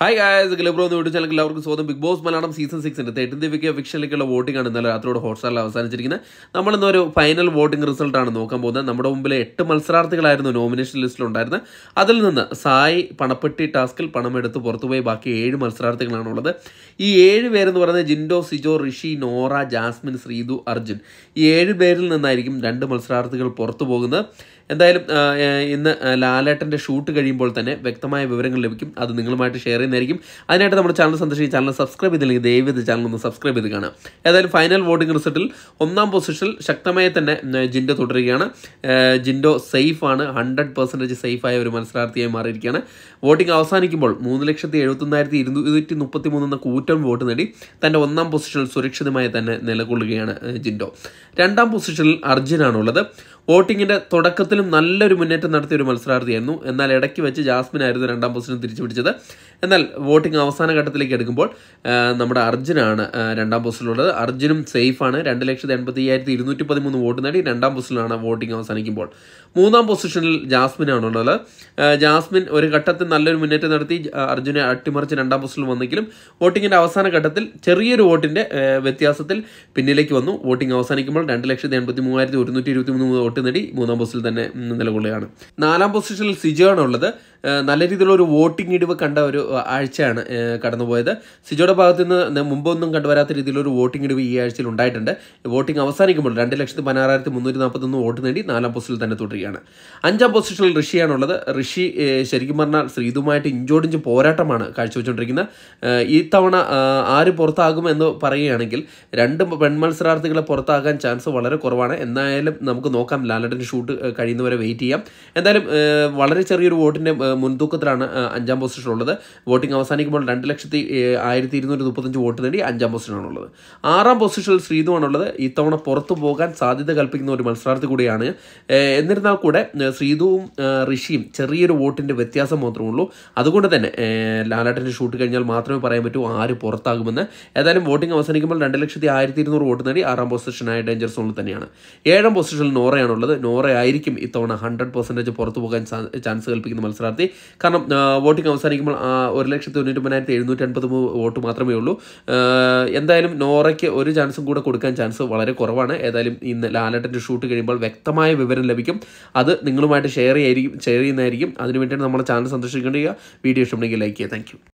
hi guys ഗ്ലബ്രോ എന്ന് വീട്ടിൽ channel എല്ലാവർക്കും സ്വന്തം ബിഗ് ബോസ് മലയാളം സീസൺ സിക്സിൻ്റെ തേട്ടിൻ ദിവ്യ ഫിക്ഷനിലേക്കുള്ള ആണ് ഇന്നലെ രാത്രിയോട് ഹോട്ട്സ്റ്റാറിൽ അവസാനിച്ചിരിക്കുന്നത് നമ്മളിന്നൊരു ഫൈനൽ വോട്ടിംഗ് റിസൾട്ടാണ് നോക്കാൻ പോകുന്നത് നമ്മുടെ മുമ്പിലെ എട്ട് മത്സരാർത്ഥികളായിരുന്നു നോമിനേഷൻ ലിസ്റ്റിലുണ്ടായിരുന്നത് അതിൽ നിന്ന് സായി പണപ്പെട്ടി ടാസ്കിൽ പണമെടുത്ത് പുറത്തുപോയി ബാക്കി ഏഴ് മത്സരാർത്ഥികളാണ് ഉള്ളത് ഈ ഏഴ് പേരെന്ന് പറയുന്നത് ജിൻഡോ സിജോ ഋഷി നോറ ജാസ്മിൻ ശ്രീതു അർജുൻ ഈ ഏഴ് പേരിൽ നിന്നായിരിക്കും രണ്ട് മത്സരാർത്ഥികൾ പുറത്തു പോകുന്നത് എന്തായാലും ഇന്ന് ലാലേട്ടൻ്റെ ഷൂട്ട് കഴിയുമ്പോൾ തന്നെ വ്യക്തമായ വിവരങ്ങൾ ലഭിക്കും അത് നിങ്ങളുമായിട്ട് ഷെയർ ചെയ്യുന്നതായിരിക്കും അതിനായിട്ട് നമ്മുടെ ചാനൽ സന്ദർശിച്ച് ചാനൽ സബ്സ്ക്രൈബ് ചെയ്തില്ലെങ്കിൽ ദയവേത് ചാനൽ ഒന്ന് സബ്സ്ക്രൈബ് ചെയ്ത് കാണാം ഏതായാലും ഫൈനൽ വോട്ടിംഗ് റിസൾട്ടിൽ ഒന്നാം പൊസിഷനിൽ ശക്തമായി തന്നെ ജിൻഡോ തുടരുകയാണ് ജിൻഡോ സേഫാണ് ഹൺഡ്രഡ് പെർസെൻറ്റേജ് സേഫായ ഒരു മത്സരാർത്ഥിയായി മാറിയിരിക്കുകയാണ് വോട്ടിംഗ് അവസാനിക്കുമ്പോൾ മൂന്ന് ലക്ഷത്തി എഴുപത്തൊന്നായിരത്തി ഇരുന്നൂറ്റി മുപ്പത്തി മൂന്ന് എന്ന കൂറ്റൻ വോട്ട് നേടി തൻ്റെ ഒന്നാം പൊസിഷനിൽ സുരക്ഷിതമായി തന്നെ നിലകൊള്ളുകയാണ് ജിൻഡോ രണ്ടാം പൊസിഷനിൽ അർജുനാണുള്ളത് വോട്ടിങ്ങിൻ്റെ തുടക്കത്തിലും നല്ലൊരു മുന്നേറ്റം നടത്തിയ ഒരു മത്സരാർത്ഥിയായിരുന്നു എന്നാൽ ഇടയ്ക്ക് വെച്ച് ജാസ്മിൻ ആയിരുന്നു രണ്ടാം പൊസിഷൻ തിരിച്ചു പിടിച്ചത് എന്നാൽ വോട്ടിംഗ് അവസാന ഘട്ടത്തിലേക്ക് എടുക്കുമ്പോൾ നമ്മുടെ അർജുനാണ് രണ്ടാം പൊസിഷനിലുള്ളത് അർജുനും സേഫാണ് രണ്ട് ലക്ഷത്തി എൺപത്തി അയ്യായിരത്തി ഇരുന്നൂറ്റി പതിമൂന്ന് വോട്ട് നേടി രണ്ടാം പൊസിഷനിലാണ് വോട്ടിംഗ് അവസാനിക്കുമ്പോൾ മൂന്നാം പൊസിഷനിൽ ജാസ്മിൻ ആണുള്ളത് ജാസ്മിൻ ഒരു ഘട്ടത്തിൽ നല്ലൊരു മുന്നേറ്റം നടത്തി അർജുനെ അട്ടിമറിച്ച് രണ്ടാം പൊസിഷനിൽ വന്നെങ്കിലും വോട്ടിങ്ങിൻ്റെ അവസാന ഘട്ടത്തിൽ ചെറിയൊരു വോട്ടിൻ്റെ വ്യത്യാസത്തിൽ പിന്നിലേക്ക് വന്നു വോട്ടിംഗ് അവസാനിക്കുമ്പോൾ രണ്ട് ലക്ഷത്തി എൺപത്തി മൂവായിരത്തി ഒരുന്നൂറ്റി ഇരുപത്തി മൂന്ന് വോട്ട് വിട്ട് നേടി മൂന്നാം പൊസിഷനിൽ തന്നെ നിലകൊള്ളുകയാണ് നാലാം പൊസിഷനിൽ സിജോയാണ് ഉള്ളത് നല്ല രീതിയിലുള്ള ഒരു വോട്ടിംഗ് ഇടിവ് കണ്ട ഒരു ആഴ്ചയാണ് കടന്നുപോയത് സിജോയുടെ ഭാഗത്തു നിന്ന് മുമ്പൊന്നും കണ്ടുവരാത്ത രീതിയിലൊരു വോട്ടിംഗ് ഇടിവ് ഈ ആഴ്ചയിൽ ഉണ്ടായിട്ടുണ്ട് വോട്ടിംഗ് അവസാനിക്കുമ്പോൾ രണ്ട് ലക്ഷത്തി പതിനാറായിരത്തി മുന്നൂറ്റി നാൽപ്പത്തൊന്ന് വോട്ട് നേടി നാലാം പൊസിഷനിൽ തന്നെ തുടരുകയാണ് അഞ്ചാം പൊസിഷനിൽ ഋഷിയാണുള്ളത് ഋഷി ശരിക്കും പറഞ്ഞാൽ ശ്രീതുമായിട്ട് ഇഞ്ചോടിഞ്ച് പോരാട്ടമാണ് കാഴ്ചവെച്ചുകൊണ്ടിരിക്കുന്നത് ഈ തവണ ആര് പുറത്താകും എന്ന് പറയുകയാണെങ്കിൽ രണ്ട് പെൺമത്സരാർത്ഥികളെ പുറത്താകാൻ ചാൻസ് വളരെ കുറവാണ് എന്നായാലും നമുക്ക് നോക്കാൻ ഇഷ്ടം ലാലട്ടൻ ഷൂട്ട് കഴിയുന്നവരെ വെയിറ്റ് ചെയ്യാം എന്തായാലും വളരെ ചെറിയൊരു വോട്ടിൻ്റെ മുൻതൂക്കത്തിലാണ് അഞ്ചാം പൊസിഷനുള്ളത് വോട്ടിംഗ് അവസാനിക്കുമ്പോൾ രണ്ട് ലക്ഷത്തി ആയിരത്തി ഇരുന്നൂറ്റി മുപ്പത്തഞ്ച് വോട്ട് നേടി അഞ്ചാം പൊസിഷനാണുള്ളത് ആറാം പൊസിഷനിൽ ശ്രീതുവാണുള്ളത് ഇത്തവണ പുറത്തു പോകാൻ സാധ്യത കൽപ്പിക്കുന്ന ഒരു മത്സരാർത്ഥി കൂടിയാണ് എന്നിരുന്നാൽ കൂടെ ശ്രീതുവും ഋഷിയും ചെറിയൊരു വോട്ടിൻ്റെ വ്യത്യാസം മാത്രമേ ഉള്ളൂ അതുകൊണ്ട് തന്നെ ലാലാട്ടിൻ്റെ ഷൂട്ട് കഴിഞ്ഞാൽ മാത്രമേ പറയാൻ പറ്റൂ ആര് പുറത്താകുമെന്ന് ഏതായാലും വോട്ടിംഗ് അവസാനിക്കുമ്പോൾ രണ്ട് ലക്ഷത്തി ആയിരത്തി ഇരുന്നൂറ് വോട്ട് നേടി ആറാം പൊസിഷനായ ഡേഞ്ചർ സോണിൽ തന്നെയാണ് ഏഴാം പൊസിഷനിൽ നോറയാണ് നോറയാണ് നോറയായിരിക്കും ഇത്തവണ ഹൺഡ്രഡ് പെർസെൻറ്റേജ് പുറത്തു പോകാൻ ചാൻസ് കൽപ്പിക്കുന്ന മത്സരാർത്ഥി കാരണം വോട്ടിംഗ് അവസാനിക്കുമ്പോൾ ഒരു ലക്ഷത്തി തൊണ്ണൂറ്റൊമ്പതിനായിരത്തി എഴുന്നൂറ്റി അൻപത് വോട്ട് മാത്രമേ ഉള്ളൂ എന്തായാലും നോറയ്ക്ക് ഒരു ചാൻസും കൂടെ കൊടുക്കാൻ ചാൻസ് വളരെ കുറവാണ് ഏതായാലും ഇന്ന് ലാലട്ടൻ്റെ ഷൂട്ട് കഴിയുമ്പോൾ വ്യക്തമായ വിവരം ലഭിക്കും അത് നിങ്ങളുമായിട്ട് ഷെയർ ചെയ്യായിരിക്കും ഷെയർ ചെയ്യുന്നതായിരിക്കും അതിനുവേണ്ടി നമ്മുടെ ചാനൽ സന്ദർശിക്കേണ്ടി വീഡിയോ ഇഷ്ടമുണ്ടെങ്കിൽ ലൈക്ക് ചെയ്യുക താങ്ക്